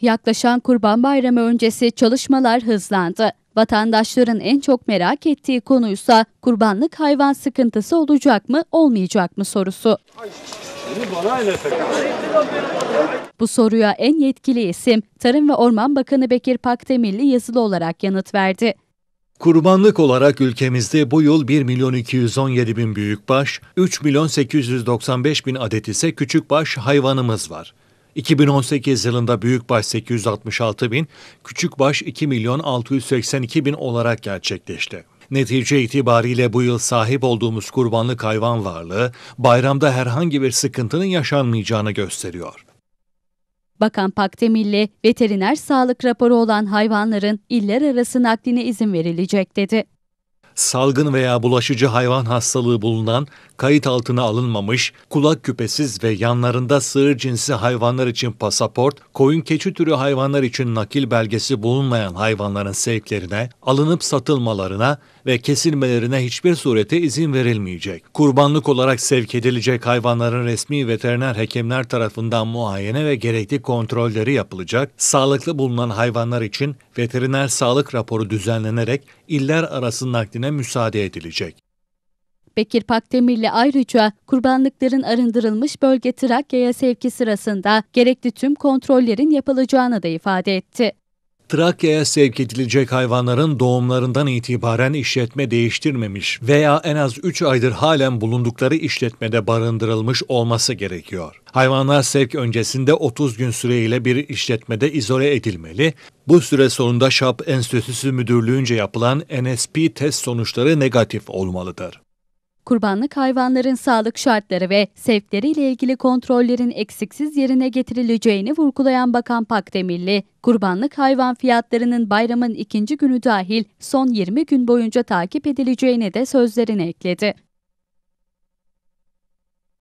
Yaklaşan Kurban Bayramı öncesi çalışmalar hızlandı. Vatandaşların en çok merak ettiği konuysa kurbanlık hayvan sıkıntısı olacak mı olmayacak mı sorusu. Bu soruya en yetkili isim Tarım ve Orman Bakanı Bekir Pakdemirli yazılı olarak yanıt verdi. Kurbanlık olarak ülkemizde bu yıl 1 milyon 217 bin büyükbaş, 3 milyon 895 bin adet ise küçükbaş hayvanımız var. 2018 yılında büyükbaş 866 bin, küçükbaş 2 milyon 682 bin olarak gerçekleşti. Netice itibariyle bu yıl sahip olduğumuz kurbanlık hayvan varlığı bayramda herhangi bir sıkıntının yaşanmayacağını gösteriyor. Bakan Pakdemirli, veteriner sağlık raporu olan hayvanların iller arası nakline izin verilecek dedi salgın veya bulaşıcı hayvan hastalığı bulunan, kayıt altına alınmamış, kulak küpesiz ve yanlarında sığır cinsi hayvanlar için pasaport, koyun keçi türü hayvanlar için nakil belgesi bulunmayan hayvanların sevklerine, alınıp satılmalarına ve kesilmelerine hiçbir surete izin verilmeyecek. Kurbanlık olarak sevk edilecek hayvanların resmi veteriner hekimler tarafından muayene ve gerekli kontrolleri yapılacak, sağlıklı bulunan hayvanlar için veteriner sağlık raporu düzenlenerek iller arası nakline edilmesine müsaade edilecek. Bekir Pakdemirli ayrıca kurbanlıkların arındırılmış bölge Trakya'ya sevki sırasında gerekli tüm kontrollerin yapılacağını da ifade etti. Trakya'ya sevk edilecek hayvanların doğumlarından itibaren işletme değiştirmemiş veya en az 3 aydır halen bulundukları işletmede barındırılmış olması gerekiyor. Hayvanlar sevk öncesinde 30 gün süreyle bir işletmede izole edilmeli. Bu süre sonunda ŞAP Enstitüsü Müdürlüğü'nce yapılan NSP test sonuçları negatif olmalıdır kurbanlık hayvanların sağlık şartları ve sevkleriyle ilgili kontrollerin eksiksiz yerine getirileceğini vurgulayan Bakan Pakdemirli, kurbanlık hayvan fiyatlarının bayramın ikinci günü dahil son 20 gün boyunca takip edileceğine de sözlerini ekledi.